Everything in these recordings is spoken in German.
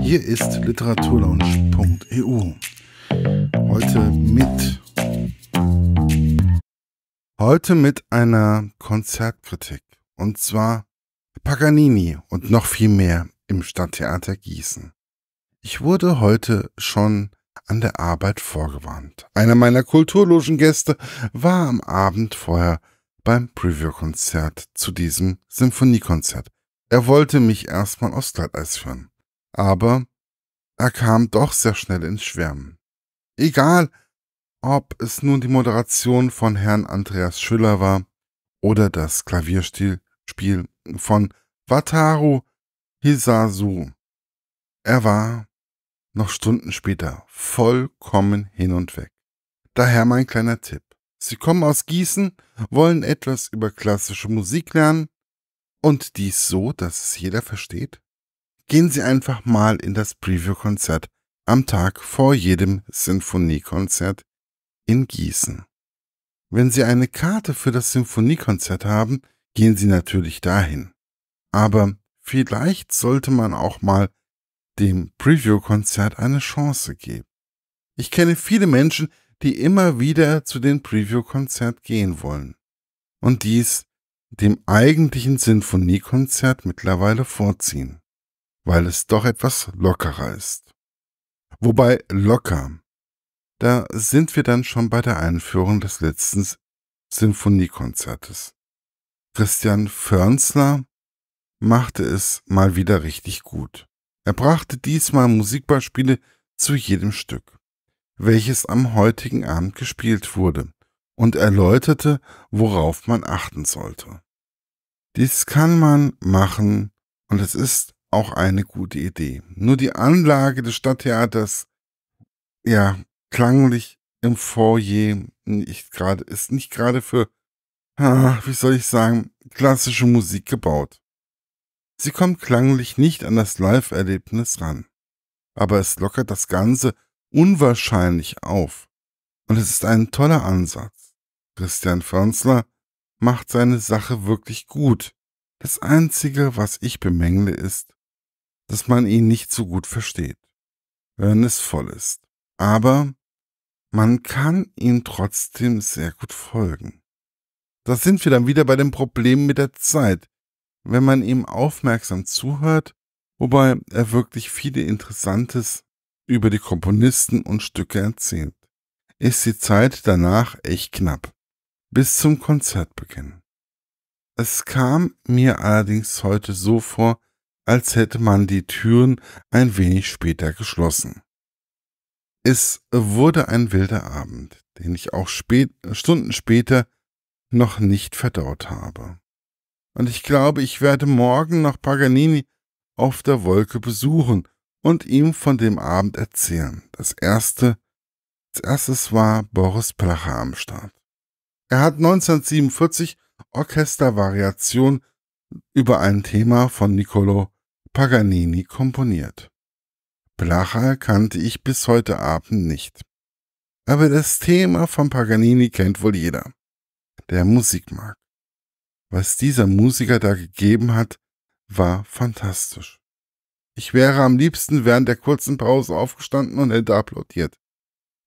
Hier ist literaturlaunch.eu. Heute mit heute mit einer Konzertkritik und zwar Paganini und noch viel mehr im Stadttheater Gießen. Ich wurde heute schon an der Arbeit vorgewarnt. Einer meiner kulturlogen Gäste war am Abend vorher beim Preview-Konzert zu diesem Symphoniekonzert. Er wollte mich erstmal aufs Glatteis führen. Aber er kam doch sehr schnell ins Schwärmen. Egal, ob es nun die Moderation von Herrn Andreas Schüller war oder das Klavierspiel von Wataru Hisasu. Er war noch Stunden später vollkommen hin und weg. Daher mein kleiner Tipp. Sie kommen aus Gießen, wollen etwas über klassische Musik lernen und dies so, dass es jeder versteht? gehen Sie einfach mal in das Preview-Konzert am Tag vor jedem Sinfoniekonzert in Gießen. Wenn Sie eine Karte für das Sinfoniekonzert haben, gehen Sie natürlich dahin. Aber vielleicht sollte man auch mal dem Preview-Konzert eine Chance geben. Ich kenne viele Menschen, die immer wieder zu dem Preview-Konzert gehen wollen. Und dies dem eigentlichen Sinfoniekonzert mittlerweile vorziehen weil es doch etwas lockerer ist. Wobei locker, da sind wir dann schon bei der Einführung des letzten Sinfoniekonzertes. Christian Förnsler machte es mal wieder richtig gut. Er brachte diesmal Musikbeispiele zu jedem Stück, welches am heutigen Abend gespielt wurde, und erläuterte, worauf man achten sollte. Dies kann man machen und es ist auch eine gute Idee. Nur die Anlage des Stadttheaters, ja, klanglich im Foyer, nicht gerade, ist nicht gerade für, ah, wie soll ich sagen, klassische Musik gebaut. Sie kommt klanglich nicht an das Live-Erlebnis ran. Aber es lockert das Ganze unwahrscheinlich auf. Und es ist ein toller Ansatz. Christian Förnsler macht seine Sache wirklich gut. Das Einzige, was ich bemängle, ist, dass man ihn nicht so gut versteht, wenn es voll ist. Aber man kann ihm trotzdem sehr gut folgen. Da sind wir dann wieder bei dem Problem mit der Zeit. Wenn man ihm aufmerksam zuhört, wobei er wirklich viele Interessantes über die Komponisten und Stücke erzählt, ist die Zeit danach echt knapp, bis zum Konzertbeginn. Es kam mir allerdings heute so vor, als hätte man die Türen ein wenig später geschlossen. Es wurde ein wilder Abend, den ich auch spät, Stunden später noch nicht verdaut habe. Und ich glaube, ich werde morgen noch Paganini auf der Wolke besuchen und ihm von dem Abend erzählen. Das erste, als erstes war Boris Placher am Start. Er hat 1947 Orchestervariation über ein Thema von Niccolo Paganini komponiert. Blacher kannte ich bis heute Abend nicht. Aber das Thema von Paganini kennt wohl jeder, der Musik mag. Was dieser Musiker da gegeben hat, war fantastisch. Ich wäre am liebsten während der kurzen Pause aufgestanden und hätte applaudiert.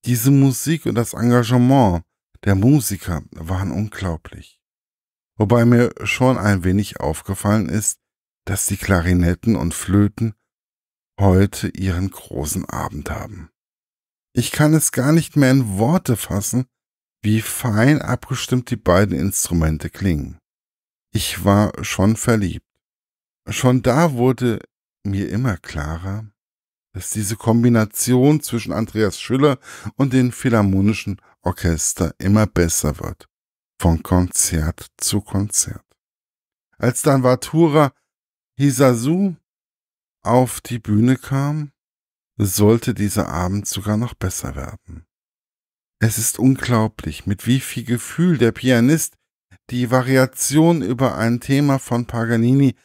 Diese Musik und das Engagement der Musiker waren unglaublich. Wobei mir schon ein wenig aufgefallen ist, dass die Klarinetten und Flöten heute ihren großen Abend haben. Ich kann es gar nicht mehr in Worte fassen, wie fein abgestimmt die beiden Instrumente klingen. Ich war schon verliebt. Schon da wurde mir immer klarer, dass diese Kombination zwischen Andreas Schüller und dem Philharmonischen Orchester immer besser wird, von Konzert zu Konzert. Als dann Vartura Hisasu auf die Bühne kam, sollte dieser Abend sogar noch besser werden. Es ist unglaublich, mit wie viel Gefühl der Pianist die Variation über ein Thema von Paganini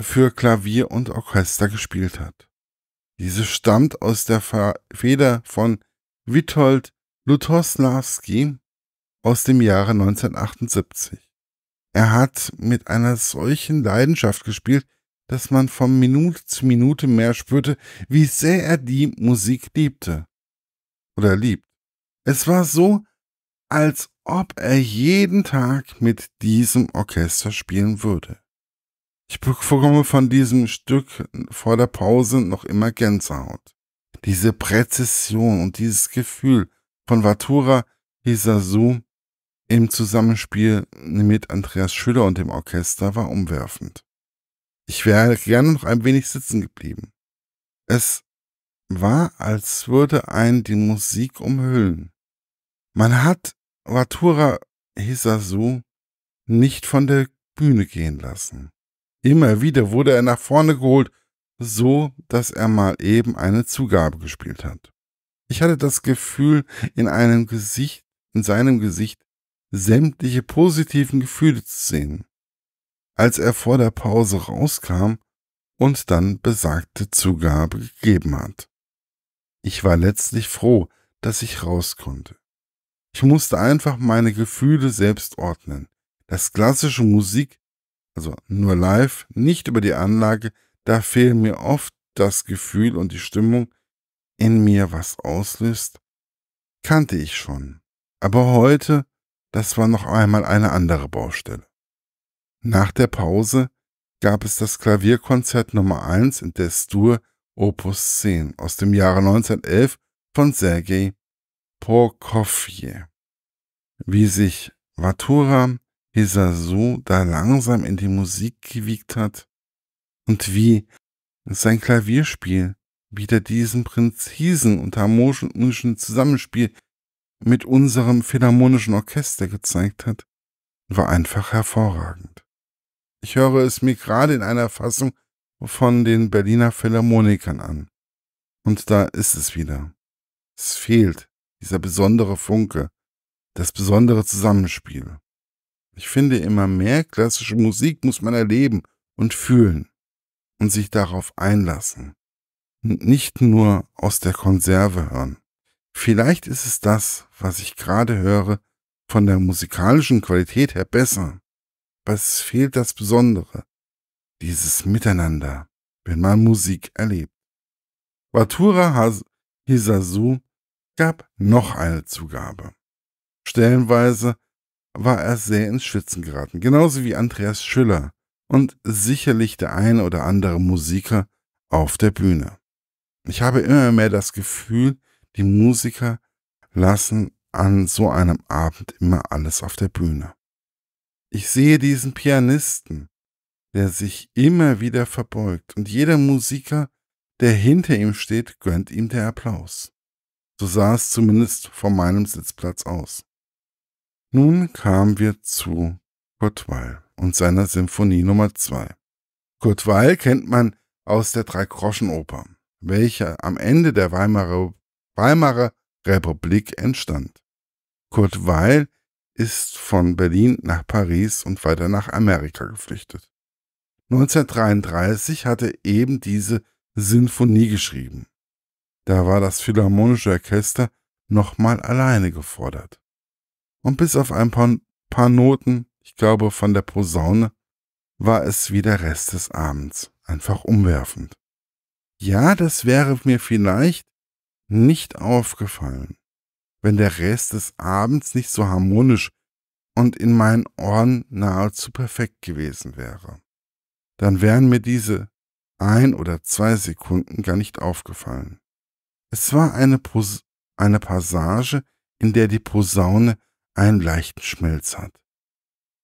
für Klavier und Orchester gespielt hat. Diese stammt aus der Feder von Witold Lutoslawski aus dem Jahre 1978. Er hat mit einer solchen Leidenschaft gespielt, dass man von Minute zu Minute mehr spürte, wie sehr er die Musik liebte. Oder liebt. Es war so, als ob er jeden Tag mit diesem Orchester spielen würde. Ich bekomme von diesem Stück vor der Pause noch immer Gänsehaut. Diese Präzision und dieses Gefühl von Vatura Hisasu im Zusammenspiel mit Andreas Schüller und dem Orchester war umwerfend. Ich wäre gerne noch ein wenig sitzen geblieben. Es war, als würde ein die Musik umhüllen. Man hat Watura Hisasu nicht von der Bühne gehen lassen. Immer wieder wurde er nach vorne geholt, so dass er mal eben eine Zugabe gespielt hat. Ich hatte das Gefühl, in einem Gesicht, in seinem Gesicht sämtliche positiven Gefühle zu sehen als er vor der Pause rauskam und dann besagte Zugabe gegeben hat. Ich war letztlich froh, dass ich raus konnte. Ich musste einfach meine Gefühle selbst ordnen, das klassische Musik, also nur live, nicht über die Anlage, da fehlen mir oft das Gefühl und die Stimmung, in mir was auslöst, kannte ich schon. Aber heute, das war noch einmal eine andere Baustelle. Nach der Pause gab es das Klavierkonzert Nummer 1 in der Destur Opus 10 aus dem Jahre 1911 von Sergei Prokofjew. Wie sich Watura Hisasu da langsam in die Musik gewiegt hat und wie sein Klavierspiel wieder diesen präzisen und harmonischen Zusammenspiel mit unserem philharmonischen Orchester gezeigt hat, war einfach hervorragend. Ich höre es mir gerade in einer Fassung von den Berliner Philharmonikern an. Und da ist es wieder. Es fehlt dieser besondere Funke, das besondere Zusammenspiel. Ich finde immer mehr klassische Musik muss man erleben und fühlen und sich darauf einlassen und nicht nur aus der Konserve hören. Vielleicht ist es das, was ich gerade höre, von der musikalischen Qualität her besser aber es fehlt das Besondere, dieses Miteinander, wenn man Musik erlebt. Watura Hisasu gab noch eine Zugabe. Stellenweise war er sehr ins Schwitzen geraten, genauso wie Andreas Schüller und sicherlich der ein oder andere Musiker auf der Bühne. Ich habe immer mehr das Gefühl, die Musiker lassen an so einem Abend immer alles auf der Bühne. Ich sehe diesen Pianisten, der sich immer wieder verbeugt und jeder Musiker, der hinter ihm steht, gönnt ihm der Applaus. So sah es zumindest von meinem Sitzplatz aus. Nun kamen wir zu Kurt Weil und seiner Symphonie Nummer 2. Kurt Weil kennt man aus der Dreigroschenoper, welche am Ende der Weimarer, Weimarer Republik entstand. Kurt Weil ist von Berlin nach Paris und weiter nach Amerika geflüchtet. 1933 hatte eben diese Sinfonie geschrieben. Da war das Philharmonische Orchester nochmal alleine gefordert. Und bis auf ein paar, paar Noten, ich glaube von der Posaune, war es wie der Rest des Abends, einfach umwerfend. Ja, das wäre mir vielleicht nicht aufgefallen wenn der Rest des Abends nicht so harmonisch und in meinen Ohren nahezu perfekt gewesen wäre. Dann wären mir diese ein oder zwei Sekunden gar nicht aufgefallen. Es war eine, Pos eine Passage, in der die Posaune einen leichten Schmelz hat.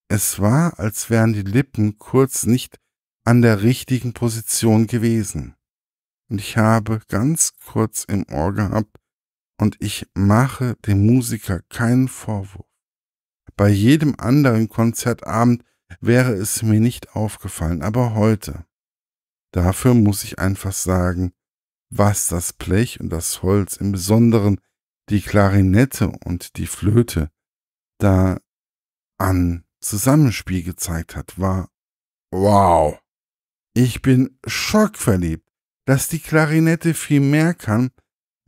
Es war, als wären die Lippen kurz nicht an der richtigen Position gewesen. Und ich habe ganz kurz im Ohr gehabt, und ich mache dem Musiker keinen Vorwurf. Bei jedem anderen Konzertabend wäre es mir nicht aufgefallen, aber heute. Dafür muss ich einfach sagen, was das Blech und das Holz im Besonderen, die Klarinette und die Flöte da an Zusammenspiel gezeigt hat, war wow. Ich bin schockverliebt, dass die Klarinette viel mehr kann,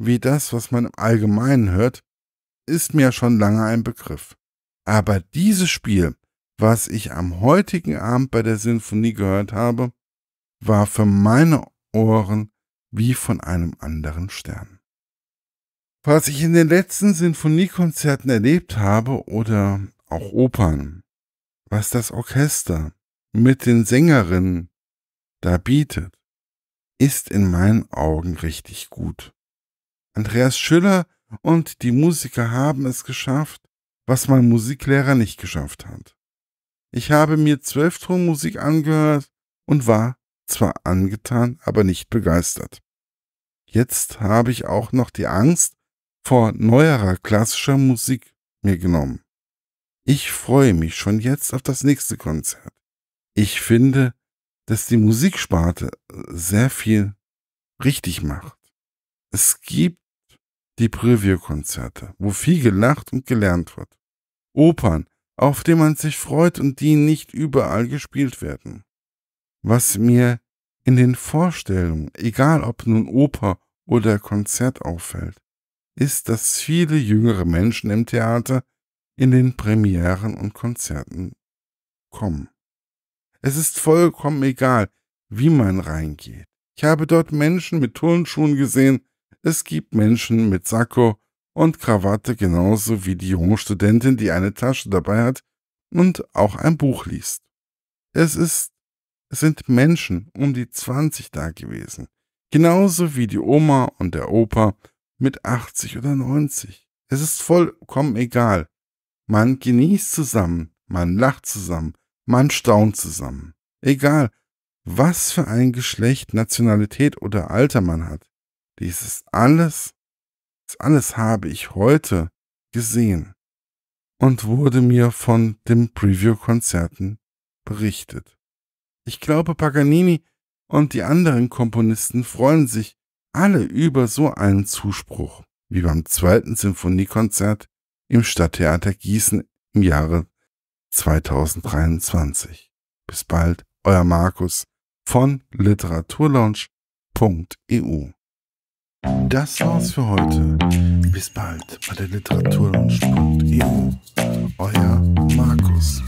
wie das, was man im Allgemeinen hört, ist mir schon lange ein Begriff. Aber dieses Spiel, was ich am heutigen Abend bei der Sinfonie gehört habe, war für meine Ohren wie von einem anderen Stern. Was ich in den letzten Sinfoniekonzerten erlebt habe oder auch Opern, was das Orchester mit den Sängerinnen da bietet, ist in meinen Augen richtig gut. Andreas Schiller und die Musiker haben es geschafft, was mein Musiklehrer nicht geschafft hat. Ich habe mir Zwölftonmusik angehört und war zwar angetan, aber nicht begeistert. Jetzt habe ich auch noch die Angst vor neuerer klassischer Musik mir genommen. Ich freue mich schon jetzt auf das nächste Konzert. Ich finde, dass die Musiksparte sehr viel richtig macht. Es gibt die Preview-Konzerte, wo viel gelacht und gelernt wird. Opern, auf die man sich freut und die nicht überall gespielt werden. Was mir in den Vorstellungen, egal ob nun Oper oder Konzert auffällt, ist, dass viele jüngere Menschen im Theater in den Premieren und Konzerten kommen. Es ist vollkommen egal, wie man reingeht. Ich habe dort Menschen mit Turnschuhen gesehen, es gibt Menschen mit Sakko und Krawatte genauso wie die junge Studentin, die eine Tasche dabei hat und auch ein Buch liest. Es ist, es sind Menschen um die 20 da gewesen. Genauso wie die Oma und der Opa mit 80 oder 90. Es ist vollkommen egal. Man genießt zusammen, man lacht zusammen, man staunt zusammen. Egal, was für ein Geschlecht, Nationalität oder Alter man hat. Dieses alles, das alles habe ich heute gesehen und wurde mir von den Preview-Konzerten berichtet. Ich glaube, Paganini und die anderen Komponisten freuen sich alle über so einen Zuspruch, wie beim zweiten Sinfoniekonzert im Stadttheater Gießen im Jahre 2023. Bis bald, euer Markus von literaturlaunch.eu. Das war's für heute. Bis bald bei der Literaturlaunch.eu. Euer Markus.